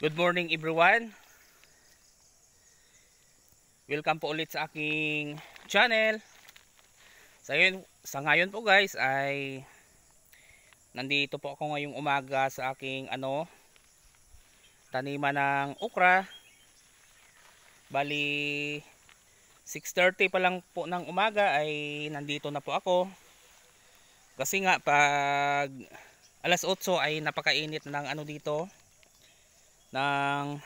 Good morning everyone Welcome po ulit sa aking channel Sa ngayon, sa ngayon po guys ay Nandito po ako ngayong umaga sa aking ano Taniman ng okra Bali 6.30 pa lang po ng umaga ay nandito na po ako Kasi nga pag alas 8 ay napakainit ng ano dito ng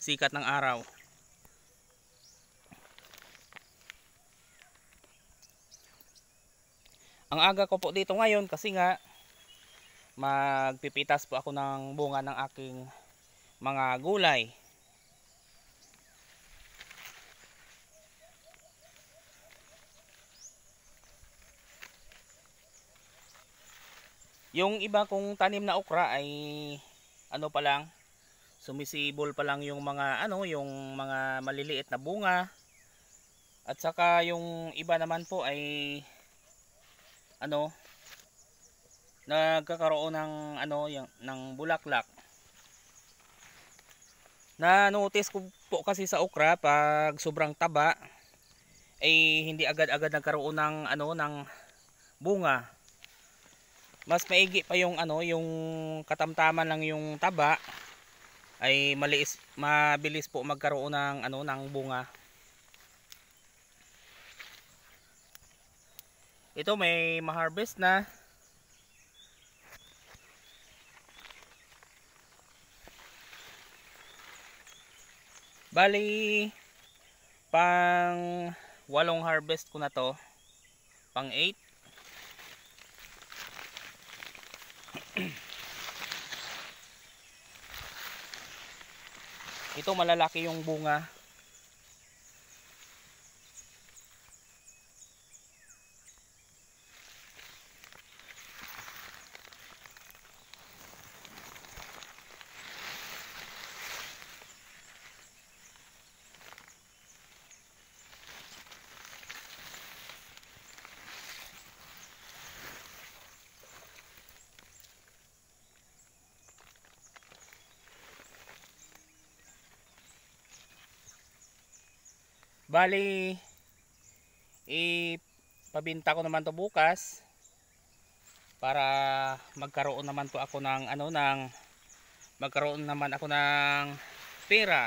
sikat ng araw ang aga ko po dito ngayon kasi nga magpipitas po ako ng bunga ng aking mga gulay yung iba kong tanim na okra ay ano pa lang sumisibol pa lang yung mga ano yung mga maliliit na bunga at saka yung iba naman po ay ano nagkakaroon ng ano yung, ng bulaklak na notice ko po kasi sa okra pag sobrang taba ay hindi agad-agad nagkaroon ng ano ng bunga mas maigi pa yung ano yung katamtaman lang yung taba ay maliis, mabilis po magkaroon ng ano ng bunga. Ito may maharvest na. Bali pang walong harvest ko na to. Pang 8 ito malalaki yung bunga Bali, ipabinta ko naman to bukas para magkaroon naman to ako ng ano ng magkaroon naman ako ng pera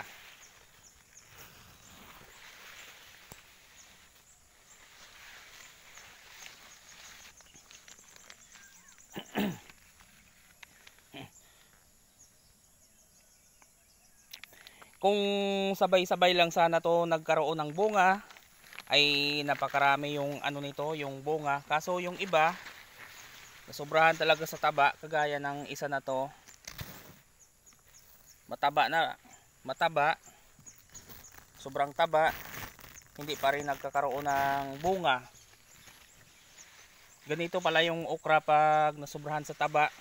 kung sabay-sabay lang sana to nagkaroon ng bunga ay napakarami yung ano nito yung bunga kaso yung iba nasobrahan talaga sa taba kagaya ng isa na to mataba na mataba sobrang taba hindi pa rin nagkakaroon ng bunga ganito pala yung okra pag nasobrahan sa taba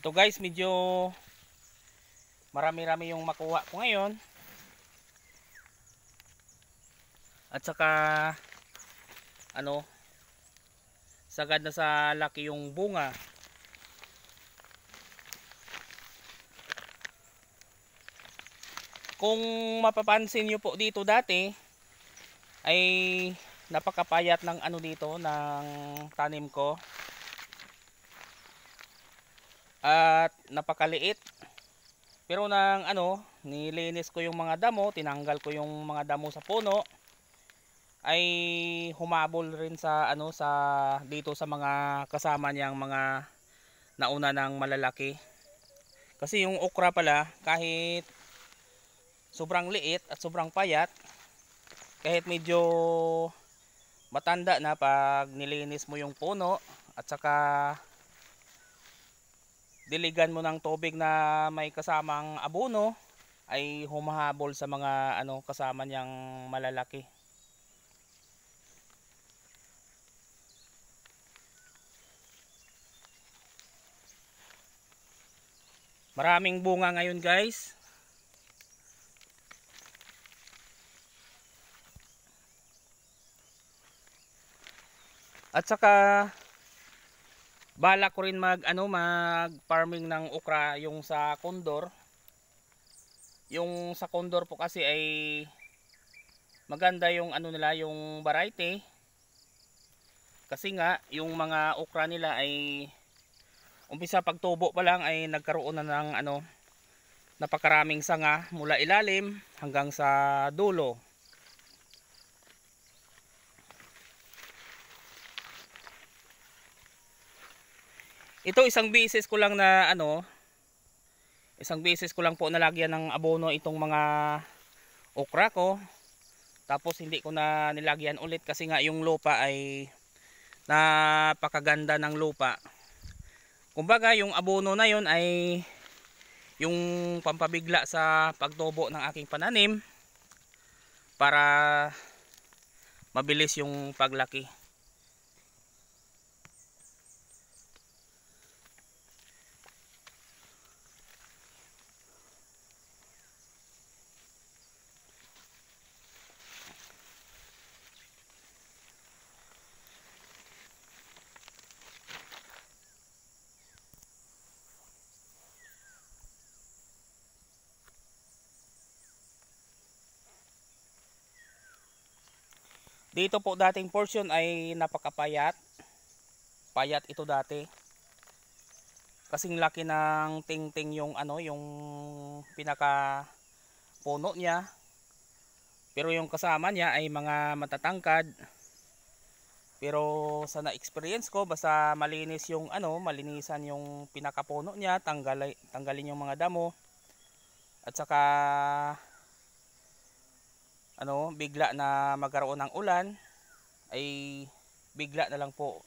ito guys medyo marami-rami yung makuha ko ngayon at saka ano sagad na sa laki yung bunga kung mapapansin niyo po dito dati ay napakapayat ng ano dito ng tanim ko at napakaliit pero nang ano nilinis ko yung mga damo tinanggal ko yung mga damo sa puno ay humabol rin sa ano sa dito sa mga kasama niyang mga nauna ng malalaki kasi yung okra pala kahit sobrang liit at sobrang payat kahit medyo matanda na pag nilinis mo yung puno at saka diligan mo ng tubig na may kasamang abono ay humahabol sa mga ano kasama niyang malalaki Maraming bunga ngayon guys. At saka Bala ko rin mag ano mag farming ng okra yung sa Condor. Yung sa Condor po kasi ay maganda yung ano nila yung variety. Kasi nga yung mga okra nila ay umpisa pagtubo pa lang ay nagkaroon na ng ano napakaraming sanga mula ilalim hanggang sa dulo. Ito isang beses ko lang na ano, isang beses ko lang po nalagyan ng abono itong mga okra ko. Tapos hindi ko na nilagyan ulit kasi nga yung lupa ay napakaganda ng lupa. Kumbaga yung abono na yon ay yung pampabigla sa pagtubo ng aking pananim para mabilis yung paglaki. Dito po dating portion ay napakapayat. Payat ito dati. Kasing laki ng tingting yung ano, yung pinaka puno niya. Pero yung kasama niya ay mga matatangkad. Pero sa na-experience ko, basta malinis yung ano, malinisan yung pinaka puno niya, tanggal, tanggalin yung mga damo. At saka ano, bigla na magkaroon ng ulan ay bigla na lang po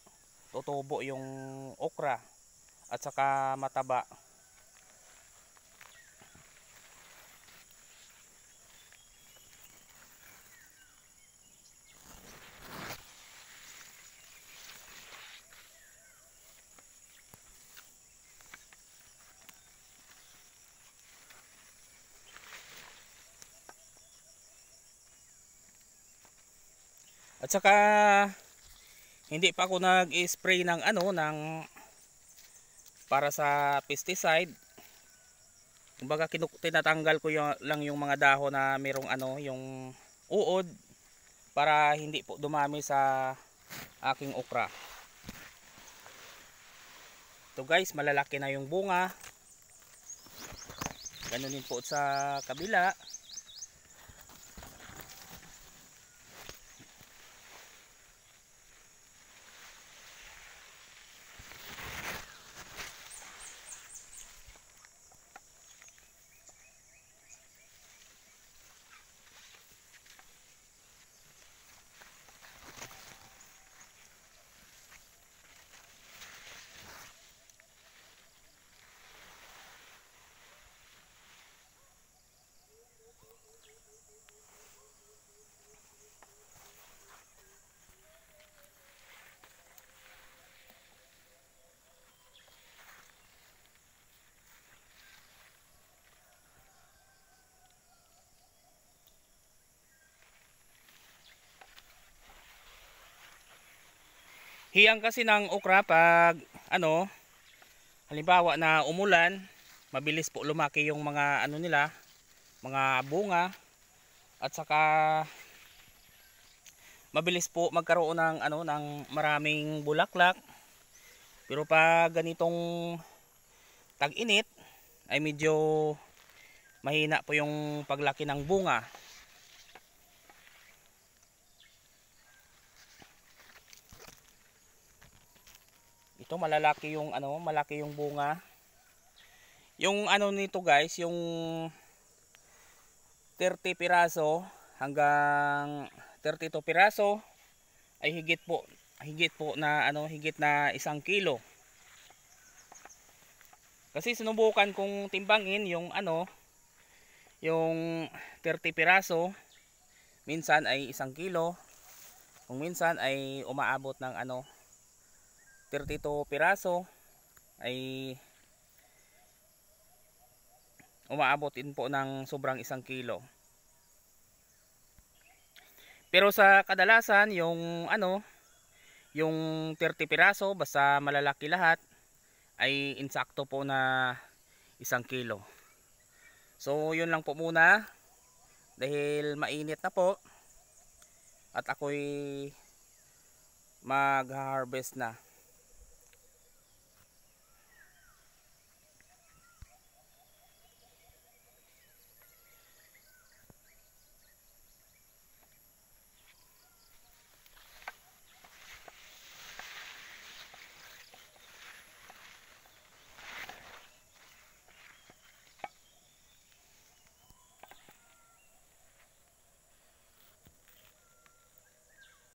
tutubo yung okra at saka mataba At saka hindi pa ako nag-spray ng ano ng para sa pesticide. Kumbaga tinatanggal ko yung, lang yung mga dahon na merong ano yung uod para hindi po dumami sa aking okra. Ito guys, malalaki na yung bunga. Ganun din po sa kabila. hiyang kasi ng okra pag ano halimbawa na umulan mabilis po lumaki yung mga ano nila mga bunga at saka mabilis po magkaroon ng ano ng maraming bulaklak pero pag ganitong tag-init ay medyo mahina po yung paglaki ng bunga Ito malalaki yung ano, malaki yung bunga. Yung ano nito guys, yung 30 piraso hanggang 32 piraso ay higit po higit po na ano higit na isang kilo kasi sinubukan kong timbangin yung ano yung 30 piraso minsan ay isang kilo kung minsan ay umaabot ng ano 32 piraso ay umaabot din po ng sobrang isang kilo pero sa kadalasan yung ano yung 30 piraso basta malalaki lahat ay insakto po na isang kilo so yun lang po muna dahil mainit na po at ako'y mag harvest na